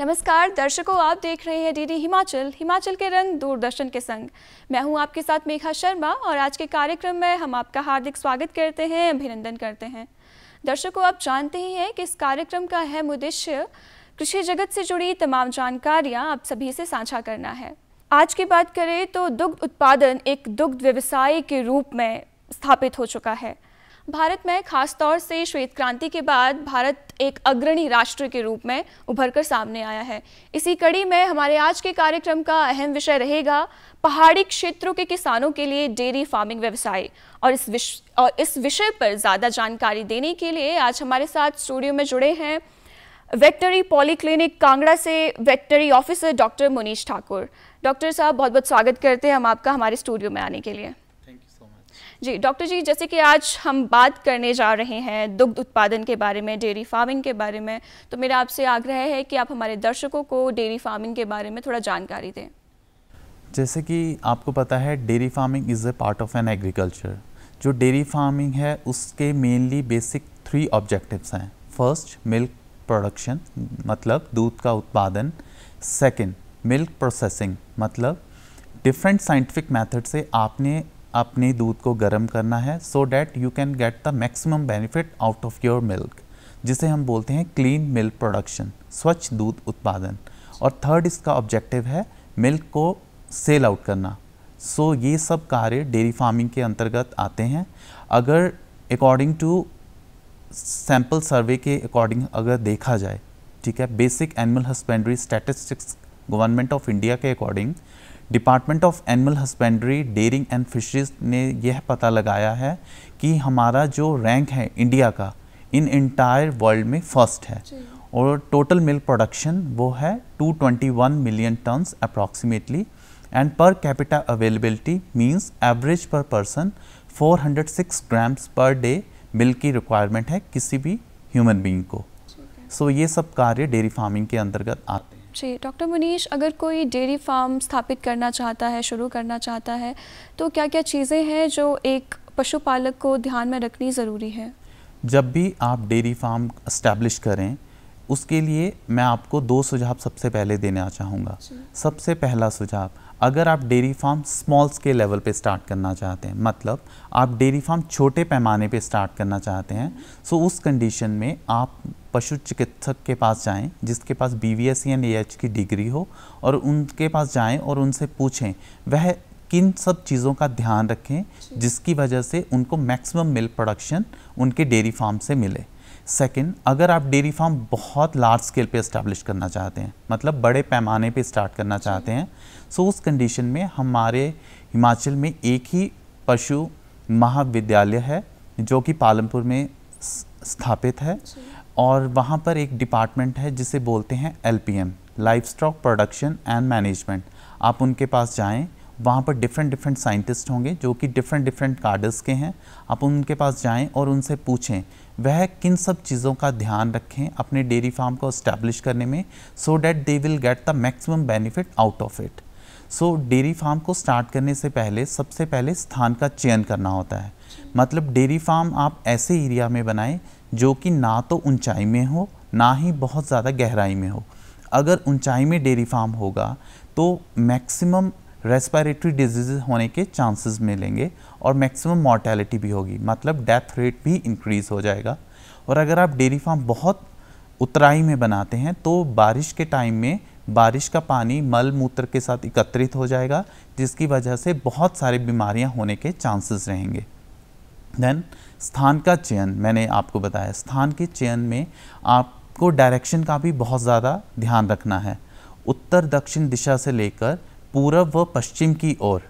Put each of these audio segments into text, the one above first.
नमस्कार दर्शकों आप देख रहे हैं डीडी हिमाचल हिमाचल के रंग दूरदर्शन के संग मैं हूं आपके साथ मेघा शर्मा और आज के कार्यक्रम में हम आपका हार्दिक स्वागत करते हैं अभिनंदन करते हैं दर्शकों आप जानते ही हैं कि इस कार्यक्रम का अहम उद्देश्य कृषि जगत से जुड़ी तमाम जानकारियाँ आप सभी से साझा करना है आज की बात करें तो दुग्ध उत्पादन एक दुग्ध व्यवसाय के रूप में स्थापित हो चुका है भारत में खासतौर से श्वेत क्रांति के बाद भारत एक अग्रणी राष्ट्र के रूप में उभर कर सामने आया है इसी कड़ी में हमारे आज के कार्यक्रम का अहम विषय रहेगा पहाड़ी क्षेत्रों के किसानों के लिए डेयरी फार्मिंग व्यवसाय और इस विश, और इस विषय पर ज़्यादा जानकारी देने के लिए आज हमारे साथ स्टूडियो में जुड़े हैं वेटनरी पॉलीक्लिनिक कांगड़ा से veterinary officer doctor Munish Thakur doctor साहब बहुत बहुत स्वागत करते हैं हम आपका हमारे स्टूडियो में आने के लिए जी डॉक्टर जी जैसे कि आज हम बात करने जा रहे हैं दुग्ध उत्पादन के बारे में डेयरी फार्मिंग के बारे में तो मेरा आपसे आग्रह है कि आप हमारे दर्शकों को डेयरी फार्मिंग के बारे में थोड़ा जानकारी दें जैसे कि आपको पता है dairy farming is a part of an agriculture जो डेयरी फार्मिंग है उसके मेनली बेसिक थ्री ऑब्जेक्टिव्स हैं फर्स्ट मिल्क प्रोडक्शन मतलब दूध का उत्पादन सेकंड मिल्क प्रोसेसिंग मतलब डिफरेंट साइंटिफिक मेथड से आपने अपने दूध को गर्म करना है so that you can get the maximum benefit out of your milk जिसे हम बोलते हैं क्लीन मिल्क प्रोडक्शन स्वच्छ दूध उत्पादन और थर्ड इसका ऑब्जेक्टिव है मिल्क को सेल आउट करना सो so, ये सब कार्य डेयरी फार्मिंग के अंतर्गत आते हैं अगर अकॉर्डिंग टू सैम्पल सर्वे के अकॉर्डिंग अगर देखा जाए ठीक है basic animal husbandry statistics government of India के according department of animal husbandry dairying and fisheries ने यह पता लगाया है कि हमारा जो रैंक है इंडिया का इन इंटायर वर्ल्ड में फर्स्ट है और टोटल मिल्क प्रोडक्शन वो है 221 million tons approximately and per capita availability means average per person 406 grams per day milk की रिक्वायरमेंट है किसी भी ह्यूमन बींग को सो so, ये सब कार्य डेयरी फार्मिंग के अंतर्गत आते हैं जी डॉक्टर मुनीश अगर कोई डेयरी फार्म स्थापित करना चाहता है शुरू करना चाहता है तो क्या क्या चीज़ें हैं जो एक पशुपालक को ध्यान में रखनी ज़रूरी है जब भी आप डेयरी फार्म इस्टेब्लिश करें उसके लिए मैं आपको दो सुझाव सबसे पहले देना चाहूँगा सबसे पहला सुझाव अगर आप dairy farm small scale level पे स्टार्ट करना चाहते हैं मतलब आप डेयरी फार्म छोटे पैमाने पे स्टार्ट करना चाहते हैं हम्म। सो उस कंडीशन में आप पशु चिकित्सक के पास जाएं जिसके पास बी वी एस या ए की डिग्री हो और उनके पास जाएं और उनसे पूछें वह किन सब चीज़ों का ध्यान रखें जिसकी वजह से उनको मैक्सिमम मिल्क प्रोडक्शन उनके डेयरी फार्म से मिले सेकंड अगर आप डेयरी फार्म बहुत लार्ज स्केल पे इस्टेब्लिश करना चाहते हैं मतलब बड़े पैमाने पे स्टार्ट करना चाहते हैं सो तो उस कंडीशन में हमारे हिमाचल में एक ही पशु महाविद्यालय है जो कि पालमपुर में स्थापित है और वहाँ पर एक डिपार्टमेंट है जिसे बोलते हैं L P M livestock production and management आप उनके पास जाएँ वहाँ पर डिफरेंट डिफरेंट साइंटिस्ट होंगे जो कि डिफरेंट डिफरेंट कार्डर्स के हैं आप उनके पास जाएं और उनसे पूछें वह किन सब चीज़ों का ध्यान रखें अपने डेयरी फार्म को इस्टेब्लिश करने में so that they will get the maximum benefit out of it so dairy farm को स्टार्ट करने से पहले सबसे पहले स्थान का चयन करना होता है मतलब डेयरी फार्म आप ऐसे एरिया में बनाएं जो कि ना तो ऊंचाई में हो ना ही बहुत ज़्यादा गहराई में हो अगर ऊंचाई में डेयरी फार्म होगा तो मैक्सिमम रेस्पिरेटरी डिजीज होने के चांसेस मिलेंगे और मैक्सिमम मॉर्टेलिटी भी होगी मतलब डेथ रेट भी इंक्रीज़ हो जाएगा और अगर आप डेयरी फार्म बहुत उतराई में बनाते हैं तो बारिश के टाइम में बारिश का पानी मल मूत्र के साथ एकत्रित हो जाएगा जिसकी वजह से बहुत सारी बीमारियां होने के चांसेस रहेंगे देन स्थान का चयन मैंने आपको बताया स्थान के चयन में आपको डायरेक्शन का भी बहुत ज़्यादा ध्यान रखना है उत्तर दक्षिण दिशा से लेकर पूर्व व पश्चिम की ओर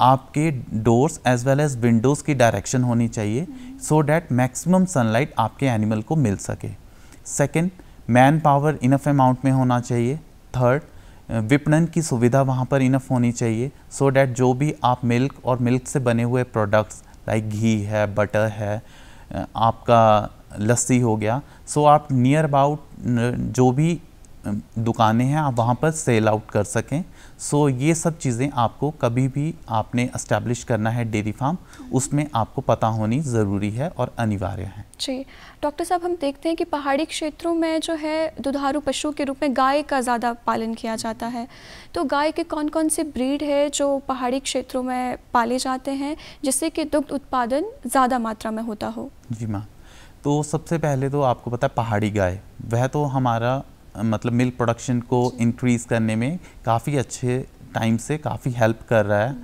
आपके doors as well as windows की डायरेक्शन होनी चाहिए सो डैट मैक्सिमम सनलाइट आपके एनिमल को मिल सके second manpower enough amount में होना चाहिए थर्ड विपणन की सुविधा वहाँ पर इनफ होनी चाहिए सो so डैट जो भी आप मिल्क और मिल्क से बने हुए प्रोडक्ट्स लाइक घी है बटर है आपका लस्सी हो गया सो so आप नियर अबाउट जो भी दुकानें हैं आप वहाँ पर सेल आउट कर सकें सो ये सब चीज़ें आपको कभी भी आपने इस्टेब्लिश करना है डेयरी फार्म उसमें आपको पता होनी ज़रूरी है और अनिवार्य है जी डॉक्टर साहब हम देखते हैं कि पहाड़ी क्षेत्रों में जो है दुधारू पशु के रूप में गाय का ज़्यादा पालन किया जाता है तो गाय के कौन कौन से ब्रीड है जो पहाड़ी क्षेत्रों में पाले जाते हैं जिससे कि दुग्ध उत्पादन ज़्यादा मात्रा में होता हो जी माँ तो सबसे पहले तो आपको पता है पहाड़ी गाय वह तो हमारा मतलब मिल्क प्रोडक्शन को इंक्रीज़ करने में काफ़ी अच्छे टाइम से काफ़ी हेल्प कर रहा है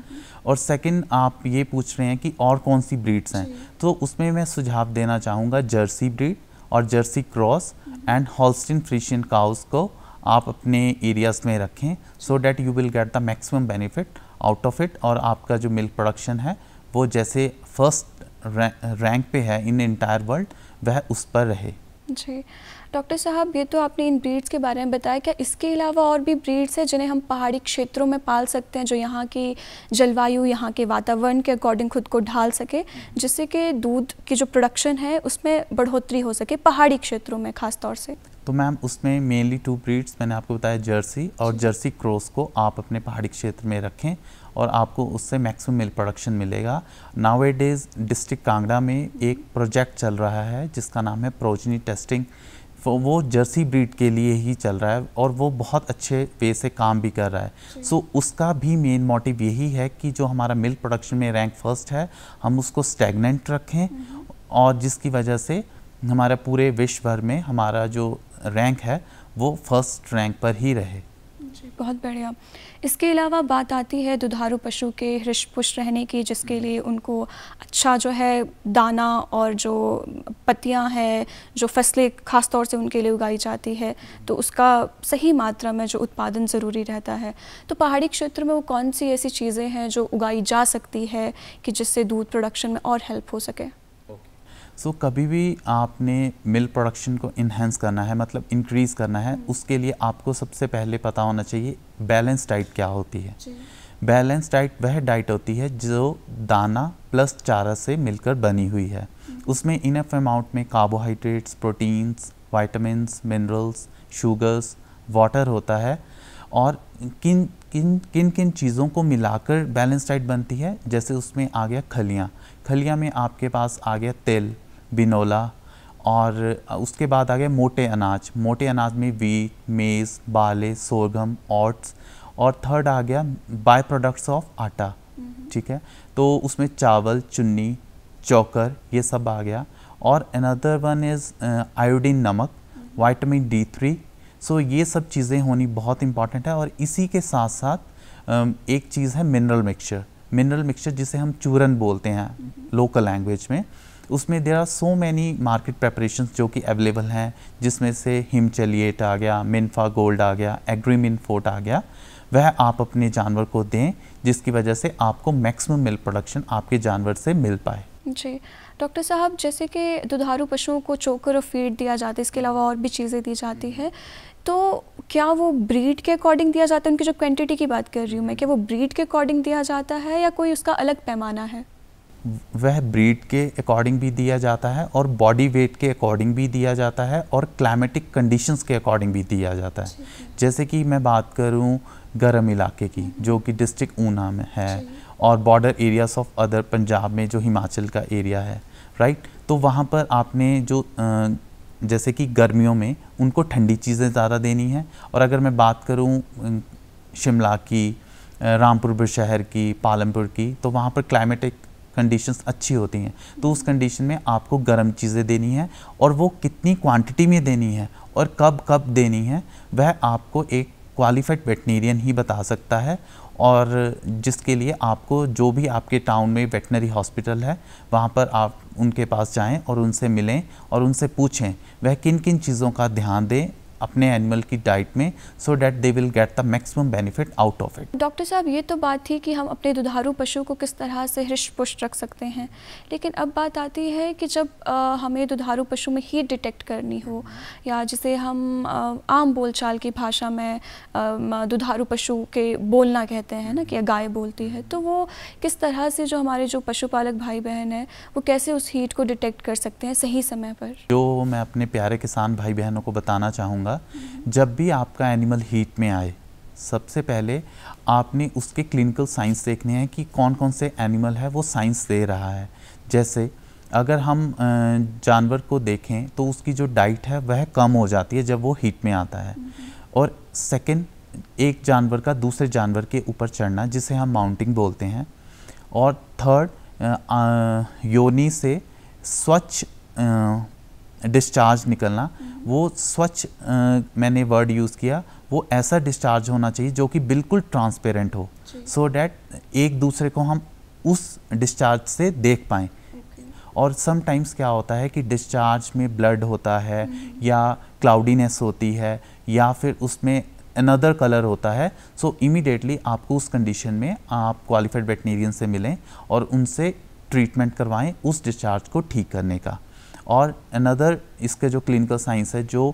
और सेकंड आप ये पूछ रहे हैं कि और कौन सी ब्रीड्स हैं तो उसमें मैं सुझाव देना चाहूँगा जर्सी ब्रीड और Jersey cross and Holstein Friesian cows को आप अपने एरियाज़ में रखें so that you will get the maximum benefit out of it और आपका जो मिल्क प्रोडक्शन है वो जैसे फर्स्ट रैंक पे है इन एंटायर वर्ल्ड वह उस पर रहे जी डॉक्टर साहब ये तो आपने इन ब्रीड्स के बारे में बताया क्या इसके अलावा और भी ब्रीड्स हैं जिन्हें हम पहाड़ी क्षेत्रों में पाल सकते हैं जो यहाँ की जलवायु यहाँ के वातावरण के अकॉर्डिंग खुद को ढाल सके जिससे कि दूध की जो प्रोडक्शन है उसमें बढ़ोतरी हो सके पहाड़ी क्षेत्रों में ख़ास तौर से तो मैम उसमें मेनली टू ब्रीड्स मैंने आपको बताया जर्सी और जर्सी क्रॉस को आप अपने पहाड़ी क्षेत्र में रखें और आपको उससे मैक्सिमम मिल प्रोडक्शन मिलेगा नाउ डिस्ट्रिक्ट कांगड़ा में एक प्रोजेक्ट चल रहा है जिसका नाम है प्रोजनी टेस्टिंग वो जर्सी ब्रीड के लिए ही चल रहा है और वो बहुत अच्छे वे से काम भी कर रहा है सो so, उसका भी मेन मोटिव यही है कि जो हमारा मिल्क प्रोडक्शन में रैंक फर्स्ट है हम उसको स्टेगनेंट रखें हम्म। और जिसकी वजह से हमारा पूरे विश्व भर में हमारा जो रैंक है वो फर्स्ट रैंक पर ही रहे बहुत बढ़िया इसके अलावा बात आती है दुधारू पशु के हृष्ट रहने की जिसके हम्म। लिए उनको अच्छा जो है दाना और जो पत्तियां हैं जो फसलें ख़ास तौर से उनके लिए उगाई जाती है तो उसका सही मात्रा में जो उत्पादन ज़रूरी रहता है तो पहाड़ी क्षेत्र में वो कौन सी ऐसी चीज़ें हैं जो उगाई जा सकती है कि जिससे दूध प्रोडक्शन में और हेल्प हो सके सो so, कभी भी आपने मिल्क प्रोडक्शन को इन्हेंस करना है मतलब इंक्रीज़ करना है हम्म। उसके लिए आपको सबसे पहले पता होना चाहिए बैलेंस डाइट क्या होती है बैलेंस डाइट वह डाइट होती है जो दाना प्लस चारा से मिलकर बनी हुई है हम्म। उसमें इनफ अमाउंट में carbohydrates proteins vitamins minerals sugars water होता है और किन किन किन किन चीज़ों को मिलाकर बैलेंस डाइट बनती है जैसे उसमें आ गया खलियाँ खलियाँ में आपके पास आ गया तेल बिनोला और उसके बाद आ गया मोटे अनाज मोटे अनाज में वीट मेज़ बाले सोरगम ऑट्स और थर्ड आ गया बाय प्रोडक्ट्स ऑफ आटा हम्म। ठीक है तो उसमें चावल चुन्नी चौकर ये सब आ गया और अनदर वन इज़ आयोडीन नमक वाइटामिन डी थ्री सो ये सब चीज़ें होनी बहुत इंपॉर्टेंट है और इसी के साथ साथ um, एक चीज़ है मिनरल मिक्सचर मिनरल मिक्सचर जिसे हम चूरन बोलते हैं लोकल हम्म। लैंग्वेज में उसमें there are so many market preparation जो कि अवेलेबल हैं जिसमें से हिमचेलिएट आ गया मिनफा गोल्ड आ गया एग्रीमिन फोर्ट आ गया वह आप अपने जानवर को दें जिसकी वजह से आपको मैक्सिमम मिल्क प्रोडक्शन आपके जानवर से मिल पाए जी डॉक्टर साहब जैसे कि दुधारू पशुओं को चोकर और फीड दिया जाता है इसके अलावा और भी चीज़ें दी जाती हैं तो क्या वो ब्रीड के अकॉर्डिंग दिया जाता है उनकी जो क्वांटिटी की बात कर रही हूँ मैं क्या वो ब्रीड के अकॉर्डिंग दिया जाता है या कोई उसका अलग पैमाना है वह ब्रीड के अकॉर्डिंग भी दिया जाता है और बॉडी वेट के अकॉर्डिंग भी दिया जाता है और क्लाइमेटिक कंडीशंस के अकॉर्डिंग भी दिया जाता है जैसे कि मैं बात करूं गर्म इलाके की जो कि डिस्ट्रिक्ट ऊना में है और border areas of other Punjab में जो हिमाचल का एरिया है राइट तो वहाँ पर आपने जो जैसे कि गर्मियों में उनको ठंडी चीज़ें ज़्यादा देनी है और अगर मैं बात करूँ शिमला की रामपुर शहर की पालमपुर की तो वहाँ पर क्लाइमेटिक कंडीशंस अच्छी होती हैं तो उस कंडीशन में आपको गर्म चीज़ें देनी है और वो कितनी क्वांटिटी में देनी है और कब कब देनी है वह आपको एक क्वालिफाइड वेटनेरियन ही बता सकता है और जिसके लिए आपको जो भी आपके टाउन में वेटनरी हॉस्पिटल है वहाँ पर आप उनके पास जाएं और उनसे मिलें और उनसे पूछें वह किन किन चीज़ों का ध्यान दें अपने एनिमल की डाइट में so that they will get the maximum benefit out of it doctor साहब ये तो बात थी कि हम अपने दुधारू पशु को किस तरह से हृष्ट पुष्ट रख सकते हैं लेकिन अब बात आती है कि जब आ, हमें दुधारू पशु में हीट डिटेक्ट करनी हो या जिसे हम आ, आम बोलचाल की भाषा में आ, दुधारू पशु के बोलना कहते हैं ना कि गाय बोलती है तो वो किस तरह से जो हमारे जो पशुपालक भाई बहन हैं वो कैसे उस हीट को डिटेक्ट कर सकते हैं सही समय पर जो मैं अपने प्यारे किसान भाई बहनों को बताना चाहूँगा करूँगा जब भी आपका एनिमल हीट में आए सबसे पहले आपने उसके क्लिनिकल साइंस देखने हैं कि कौन कौन से एनिमल है वो साइंस दे रहा है जैसे अगर हम जानवर को देखें तो उसकी जो डाइट है वह कम हो जाती है जब वो हीट में आता है और सेकंड एक जानवर का दूसरे जानवर के ऊपर चढ़ना जिसे हम माउंटिंग बोलते हैं और थर्ड योनी से स्वच्छ डिस्चार्ज निकलना वो स्वच्छ मैंने वर्ड यूज़ किया वो ऐसा डिस्चार्ज होना चाहिए जो कि बिल्कुल ट्रांसपेरेंट हो सो so डैट एक दूसरे को हम उस डिस्चार्ज से देख पाएँ और समटाइम्स क्या होता है कि डिस्चार्ज में ब्लड होता है हम्म। या क्लाउडीनेस होती है या फिर उसमें अनदर कलर होता है सो so इमीडिएटली आपको उस कंडीशन में आप क्वालिफाइड वेटनेरियन से मिलें और उनसे ट्रीटमेंट करवाएं उस डिस्चार्ज को ठीक करने का और अनदर इसके जो क्लिनिकल साइंस है जो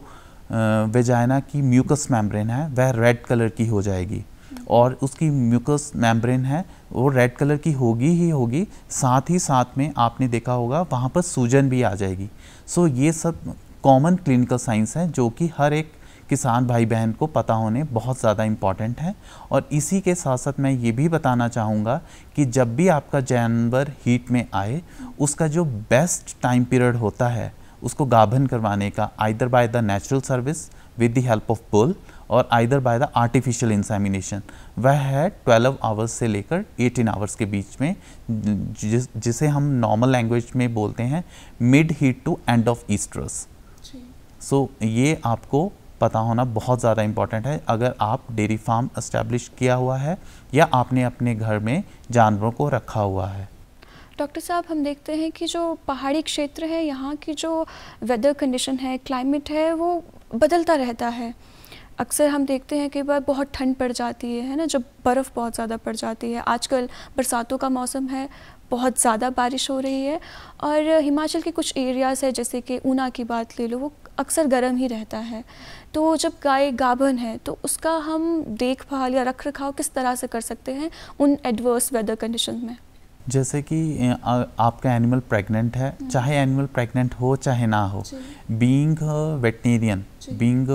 वेजाइना की म्यूकस मेम्ब्रेन है वह रेड कलर की हो जाएगी और उसकी म्यूकस मेम्ब्रेन है वो रेड कलर की होगी ही होगी साथ ही साथ में आपने देखा होगा वहाँ पर सूजन भी आ जाएगी सो so, ये सब कॉमन क्लिनिकल साइंस है जो कि हर एक किसान भाई बहन को पता होने बहुत ज़्यादा इम्पॉर्टेंट है और इसी के साथ साथ मैं ये भी बताना चाहूँगा कि जब भी आपका जानवर हीट में आए उसका जो बेस्ट टाइम पीरियड होता है उसको गाभन करवाने का either by the natural service with the help of bull और either by the artificial insemination वह है ट्वेल्व आवर्स से लेकर एटीन आवर्स के बीच में जिस, जिसे हम नॉर्मल लैंग्वेज में बोलते हैं mid heat to end of oestrus so ये आपको पता होना बहुत ज़्यादा इम्पॉर्टेंट है अगर आप डेयरी फार्म इस्टेब्लिश किया हुआ है या आपने अपने घर में जानवरों को रखा हुआ है डॉक्टर साहब हम देखते हैं कि जो पहाड़ी क्षेत्र है यहाँ की जो वेदर कंडीशन है क्लाइमेट है वो बदलता रहता है अक्सर हम देखते हैं कि बार बहुत ठंड पड़ जाती है है ना जब बर्फ़ बहुत ज़्यादा पड़ जाती है आजकल बरसातों का मौसम है बहुत ज़्यादा बारिश हो रही है और हिमाचल के कुछ एरियाज़ है जैसे कि ऊना की बात ले लो वो अक्सर गर्म ही रहता है तो जब गाय गाभन है तो उसका हम देखभाल या रख रखाव किस तरह से कर सकते हैं उन एडवर्स वेदर कंडीशन में जैसे कि आपका एनिमल प्रेग्नेंट है हम्म। चाहे एनिमल प्रेग्नेंट हो चाहे ना हो बीइंग वेटनेरियन बीइंग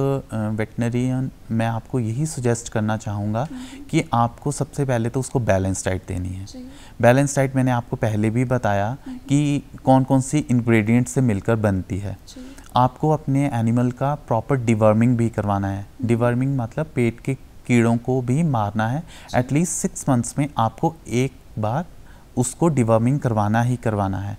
वेटनेरियन मैं आपको यही सुजेस्ट करना चाहूँगा हम्म। कि आपको सबसे पहले तो उसको बैलेंस डाइट देनी है बैलेंस डाइट मैंने आपको पहले भी बताया हम्म। कि कौन कौन सी इंग्रेडिएंट से मिलकर बनती है आपको अपने एनिमल का प्रॉपर डिवर्मिंग भी करवाना है डिवर्मिंग मतलब पेट के कीड़ों को भी मारना है एटलीस्ट सिक्स मंथ्स में आपको एक बार उसको डिवर्मिंग करवाना ही करवाना है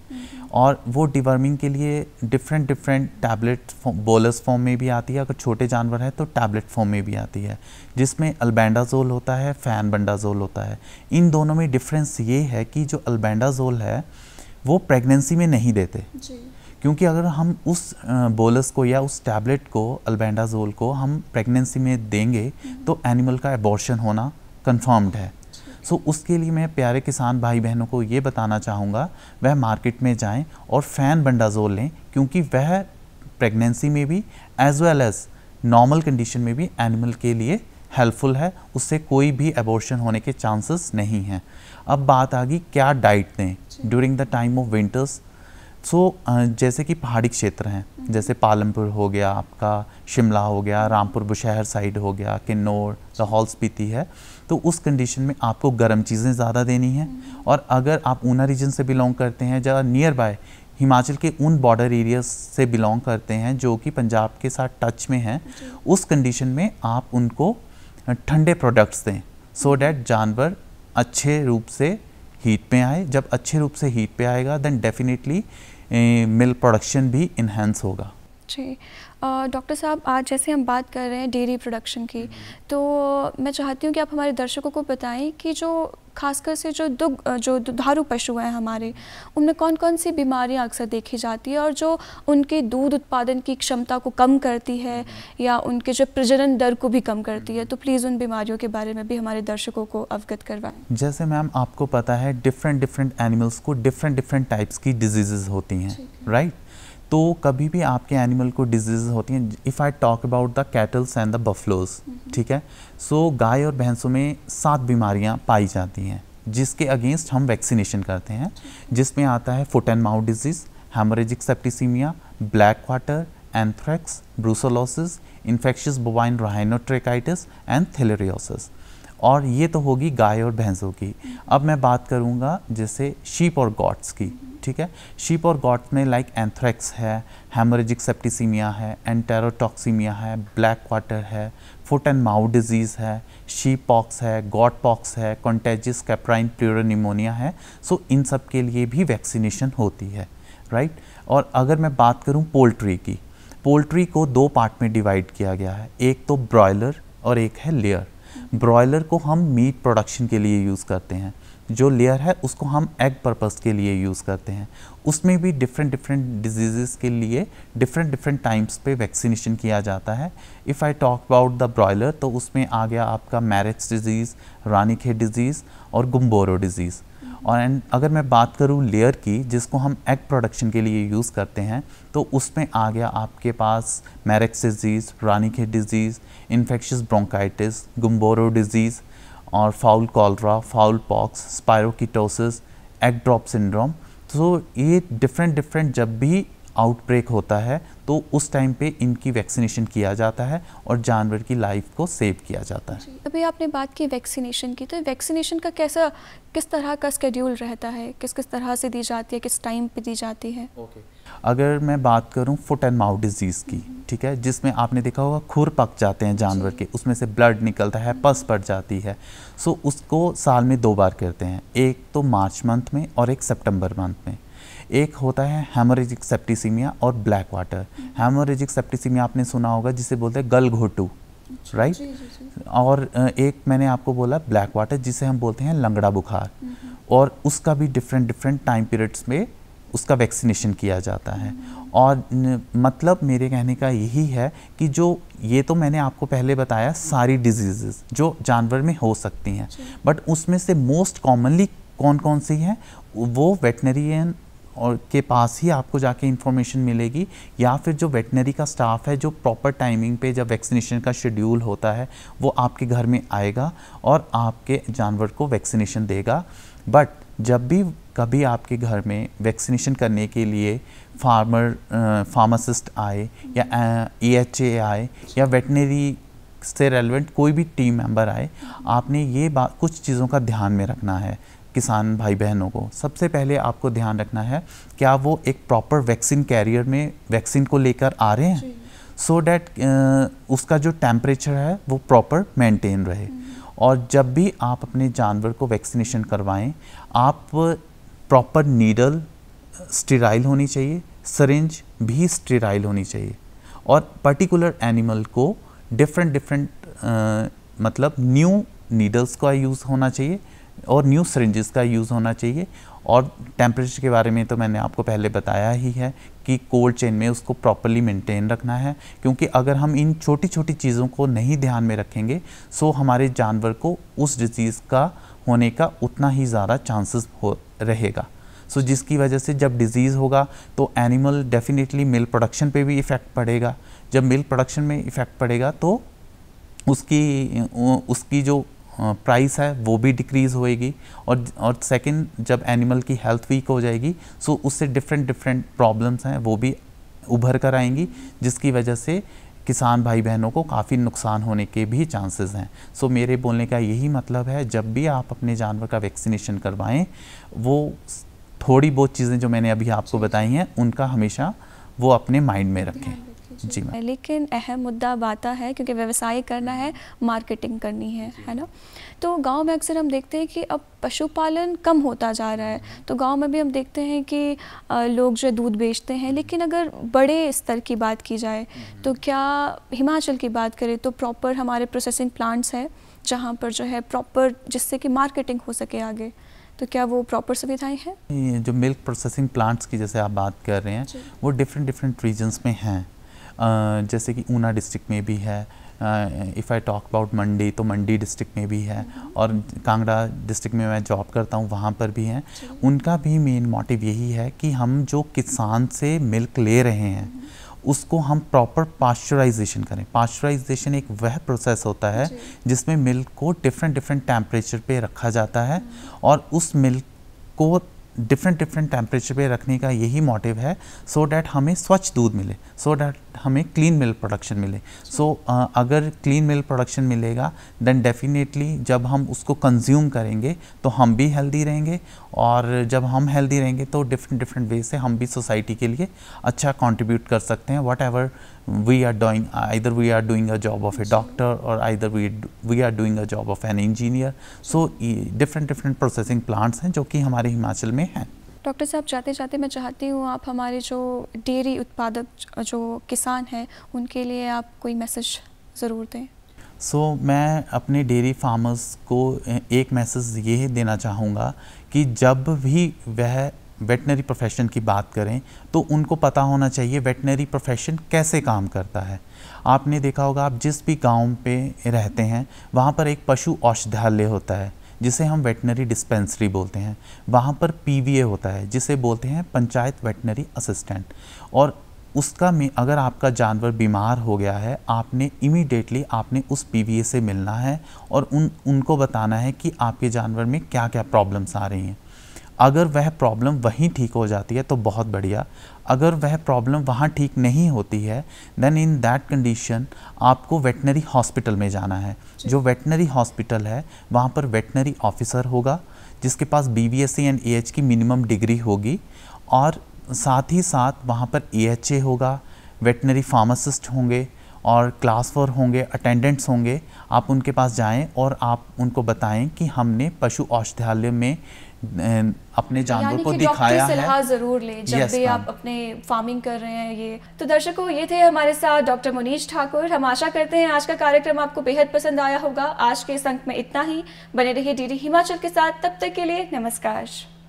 और वो डिवर्मिंग के लिए different different tablet bolus form में भी आती है अगर छोटे जानवर हैं तो टैबलेट फॉर्म में भी आती है जिसमें अल्बेंडाजोल होता है फैन बंडाजोल होता है इन दोनों में डिफरेंस ये है कि जो अल्बेंडाजोल है वो प्रेगनेंसी में नहीं देते जी। क्योंकि अगर हम उस बोलस को या उस टैबलेट को अल्बेंडाजोल को हम प्रेगनेंसी में देंगे हम्म। तो एनिमल का एबॉर्शन होना कन्फर्म्ड है सो so, उसके लिए मैं प्यारे किसान भाई बहनों को ये बताना चाहूँगा वह मार्केट में जाएं और फ़ैन बंडाजोल लें क्योंकि वह प्रेगनेंसी में भी as well as normal condition में भी एनिमल के लिए हेल्पफुल है उससे कोई भी एबॉर्शन होने के चांसेस नहीं हैं अब बात आ गई क्या डाइट दें during the time of winters so so, जैसे कि पहाड़ी क्षेत्र हैं हम्म। जैसे पालमपुर हो गया आपका शिमला हो गया रामपुर बुशहर साइड हो गया किन्नौर लाहौल स्पीति है तो उस कंडीशन में आपको गर्म चीज़ें ज़्यादा देनी हैं हम्म। और अगर आप ऊना रीजन से बिलोंग करते हैं जहाँ नियर बाय हिमाचल के उन बॉर्डर एरिया से बिलोंग करते हैं जो कि पंजाब के साथ टच में हैं उस कंडीशन में आप उनको ठंडे प्रोडक्ट्स दें सो डैट हम्म। जानवर अच्छे रूप से हीट पे आए जब अच्छे रूप से हीट पे आएगा देन डेफिनेटली मिल्क प्रोडक्शन भी इन्हेंस होगा जी डॉक्टर साहब आज जैसे हम बात कर रहे हैं डेयरी प्रोडक्शन की तो मैं चाहती हूँ कि आप हमारे दर्शकों को बताएं कि जो खासकर से जो दुग जो दुधारू पशु हैं हमारे उनमें कौन कौन सी बीमारियाँ अक्सर देखी जाती है और जो उनके दूध उत्पादन की क्षमता को कम करती है या उनके जो प्रजनन दर को भी कम करती है तो प्लीज़ उन बीमारियों के बारे में भी हमारे दर्शकों को अवगत करवाएं जैसे मैम आपको पता है डिफरेंट डिफरेंट एनिमल्स को डिफरेंट डिफरेंट टाइप्स की डिजीज़ होती हैं राइट तो कभी भी आपके एनिमल को डिजीज होती हैं if I talk about the cattles and the buffaloes ठीक है सो so, गाय और भैंसों में सात बीमारियां पाई जाती हैं जिसके अगेंस्ट हम वैक्सीनेशन करते हैं जिसमें आता है foot and mouth disease haemorrhagic septicaemia black water anthrax brucellosis infectious bovine rhinotracheitis and theileriosis और ये तो होगी गाय और भैंसों की हम्म। अब मैं बात करूँगा जैसे शीप और गॉट्स की हम्म। ठीक है शीप और गॉट में लाइक एंथ्रेक्स है हेमरेजिक सेप्टिसीमिया है एंटेरोटॉक्सीमिया है ब्लैक वाटर है फुट एंड माउथ डिजीज़ है शीप पॉक्स है गॉट पॉक्स है कॉन्टेजिस कैप्राइन प्योरनिमोनिया है सो इन सब के लिए भी वैक्सीनेशन होती है राइट और अगर मैं बात करूँ पोल्ट्री की पोल्ट्री को दो पार्ट में डिवाइड किया गया है एक तो ब्रॉयलर और एक है लेयर ब्रॉयलर को हम मीट प्रोडक्शन के लिए यूज़ करते हैं जो लेयर है उसको हम एग पर्पस के लिए यूज़ करते हैं उसमें भी डिफरेंट डिफरेंट डिजीज़ के लिए डिफरेंट डिफरेंट टाइम्स पे वैक्सीनेशन किया जाता है if I talk about the broiler तो उसमें आ गया आपका मैरिज डिजीज़ रानीखेत डिजीज़ और गुम्बोरो डिजीज़ और एंड अगर मैं बात करूँ लेयर की जिसको हम एग प्रोडक्शन के लिए यूज़ करते हैं तो उसमें आ गया आपके पास Marek's disease Ranikhet disease infectious bronchitis Gumboro disease और fowl cholera fowl pox spirochaetosis egg drop syndrome तो ये डिफरेंट डिफरेंट जब भी आउटब्रेक होता है तो उस टाइम पे इनकी वैक्सीनेशन किया जाता है और जानवर की लाइफ को सेव किया जाता है अभी आपने बात की वैक्सीनेशन की तो वैक्सीनेशन का कैसा किस तरह का स्केड्यूल रहता है किस किस तरह से दी जाती है किस टाइम पे दी जाती है ओके okay. अगर मैं बात करूं फुट एंड माउथ डिजीज़ की ठीक है जिसमें आपने देखा होगा खुर पक जाते हैं जानवर के उसमें से ब्लड निकलता है पस पड़ जाती है सो उसको साल में दो बार करते हैं एक तो मार्च मंथ में और एक सितंबर मंथ में एक होता है हेमोरेजिक सेप्टिसीमिया और ब्लैक वाटर हेमोरेजिक सेप्टिसीमिया आपने सुना होगा जिसे बोलते हैं गल घोटू राइट और एक मैंने आपको बोला ब्लैक वाटर जिसे हम बोलते हैं लंगड़ा बुखार और उसका भी डिफरेंट डिफरेंट टाइम पीरियड्स में उसका वैक्सीनेशन किया जाता है और न, मतलब मेरे कहने का यही है कि जो ये तो मैंने आपको पहले बताया सारी डिजीज़ जो जानवर में हो सकती हैं बट उसमें से मोस्ट कॉमनली कौन कौन सी हैं वो वेटनरियन और के पास ही आपको जाके इन्फॉर्मेशन मिलेगी या फिर जो वेटनरी का स्टाफ है जो प्रॉपर टाइमिंग पे जब वैक्सीनेशन का शेड्यूल होता है वो आपके घर में आएगा और आपके जानवर को वैक्सीनेशन देगा बट जब भी कभी आपके घर में वैक्सीनेशन करने के लिए फार्मर फार्मासिस्ट आए या ई एच ए आए या वेटनरी से रेलिवेंट कोई भी टीम मेंबर आए आपने ये बात कुछ चीज़ों का ध्यान में रखना है किसान भाई बहनों को सबसे पहले आपको ध्यान रखना है क्या वो एक प्रॉपर वैक्सीन कैरियर में वैक्सीन को लेकर आ रहे हैं सो so डैट uh, उसका जो टेम्परेचर है वो प्रॉपर मेंटेन रहे हम्म। और जब भी आप अपने जानवर को वैक्सीनेशन करवाएं आप प्रॉपर नीडल स्टेराइल होनी चाहिए सरेंज भी स्टेराइल होनी चाहिए और पर्टिकुलर एनिमल को डिफरेंट डिफरेंट uh, मतलब न्यू नीडल्स का यूज़ होना चाहिए और न्यू सरेंजेस का यूज़ होना चाहिए और टेम्परेचर के बारे में तो मैंने आपको पहले बताया ही है कि कोल्ड चेन में उसको प्रॉपरली मेंटेन रखना है क्योंकि अगर हम इन छोटी छोटी चीज़ों को नहीं ध्यान में रखेंगे सो हमारे जानवर को उस डिज़ीज़ का होने का उतना ही ज़्यादा चांसेस हो रहेगा सो so, जिसकी वजह से जब डिज़ीज़ होगा तो एनिमल डेफिनेटली मिल्क प्रोडक्शन पे भी इफ़ेक्ट पड़ेगा जब मिल्क प्रोडक्शन में इफ़ेक्ट पड़ेगा तो उसकी उसकी जो प्राइस है वो भी डिक्रीज़ होएगी और और सेकंड जब एनिमल की हेल्थ वीक हो जाएगी सो उससे डिफरेंट डिफरेंट प्रॉब्लम्स हैं वो भी उभर कर आएंगी जिसकी वजह से किसान भाई बहनों को काफ़ी नुकसान होने के भी चांसेस हैं सो so, मेरे बोलने का यही मतलब है जब भी आप अपने जानवर का वैक्सीनेशन करवाएं वो थोड़ी बहुत चीज़ें जो मैंने अभी आपको बताई हैं उनका हमेशा वो अपने माइंड में रखें जी लेकिन अहम मुद्दा बाता है क्योंकि व्यवसाय करना है मार्केटिंग करनी है है ना तो गांव में अक्सर हम देखते हैं कि अब पशुपालन कम होता जा रहा है तो गांव में भी हम देखते हैं कि लोग जो दूध बेचते हैं लेकिन अगर बड़े स्तर की बात की जाए तो क्या हिमाचल की बात करें तो प्रॉपर हमारे प्रोसेसिंग प्लांट्स हैं जहाँ पर जो है प्रॉपर जिससे कि मार्केटिंग हो सके आगे तो क्या वो प्रॉपर सुविधाएं हैं जो मिल्क प्रोसेसिंग प्लांट्स की जैसे आप बात कर रहे हैं वो डिफरेंट डिफरेंट रीजन्स में हैं जैसे कि ऊना डिस्ट्रिक्ट में भी है if I talk about Mandi तो मंडी डिस्ट्रिक्ट में भी है हम्म। और कांगड़ा डिस्ट्रिक्ट में मैं जॉब करता हूँ वहाँ पर भी हैं उनका भी मेन मोटिव यही है कि हम जो किसान से मिल्क ले रहे हैं हम्म। उसको हम प्रॉपर पास्चराइजेशन करें पास्चराइजेशन एक वह प्रोसेस होता है जिसमें मिल्क को डिफरेंट डिफरेंट टेम्परेचर पे रखा जाता है हम्म। और उस मिल्क को डिफरेंट डिफरेंट टेम्परेचर पे रखने का यही मोटिव है सो so डैट हमें स्वच्छ दूध मिले सो so डैट हमें क्लीन मिल्क प्रोडक्शन मिले सो so, uh, अगर क्लीन मिल्क प्रोडक्शन मिलेगा देन डेफिनेटली जब हम उसको कंज्यूम करेंगे तो हम भी हेल्दी रहेंगे और जब हम हेल्दी रहेंगे तो डिफरेंट डिफरेंट वे से हम भी सोसाइटी के लिए अच्छा कॉन्ट्रीब्यूट कर सकते हैं whatever we are doing either we are doing a job of a doctor or either we do, we are doing a job of an engineer so different different processing plants हैं जो कि हमारे हिमाचल में हैं doctor साहब जाते जाते मैं चाहती हूँ आप हमारे जो डेयरी उत्पादक जो किसान हैं उनके लिए आप कोई मैसेज ज़रूर दें सो so, मैं अपने डेयरी फार्मर्स को एक मैसेज ये देना चाहूँगा कि जब भी वह वेटनरी प्रोफेशन की बात करें तो उनको पता होना चाहिए वेटनरी प्रोफेशन कैसे काम करता है आपने देखा होगा आप जिस भी गांव पे रहते हैं वहाँ पर एक पशु औषधालय होता है जिसे हम वेटनरी डिस्पेंसरी बोलते हैं वहाँ पर पीवीए होता है जिसे बोलते हैं पंचायत वेटनरी असिस्टेंट और उसका में अगर आपका जानवर बीमार हो गया है आपने इमीडिएटली आपने उस पीवीए से मिलना है और उन उनको बताना है कि आपके जानवर में क्या क्या प्रॉब्लम्स आ रही हैं अगर वह प्रॉब्लम वहीं ठीक हो जाती है तो बहुत बढ़िया अगर वह प्रॉब्लम वहाँ ठीक नहीं होती है देन इन दैट कंडीशन आपको वेटनरी हॉस्पिटल में जाना है जो वेटनरी हॉस्पिटल है वहाँ पर वेटनरी ऑफिसर होगा जिसके पास B B S C and A H की मिनिमम डिग्री होगी और साथ ही साथ वहाँ पर ए एच ए होगा वेटनरी फार्मासिस्ट होंगे और क्लास फोर होंगे अटेंडेंट्स होंगे आप उनके पास जाएं और आप उनको बताएं कि हमने पशु औषधालय में अपने जानवर को दिखाया है सलाह जरूर ले जब yes, भी आप अपने फार्मिंग कर रहे हैं ये तो दर्शकों ये थे हमारे साथ डॉक्टर मुनीश ठाकुर हम आशा करते हैं आज का कार्यक्रम आपको बेहद पसंद आया होगा आज के इस अंक में इतना ही बने रहिए डीडी हिमाचल के साथ तब तक के लिए नमस्कार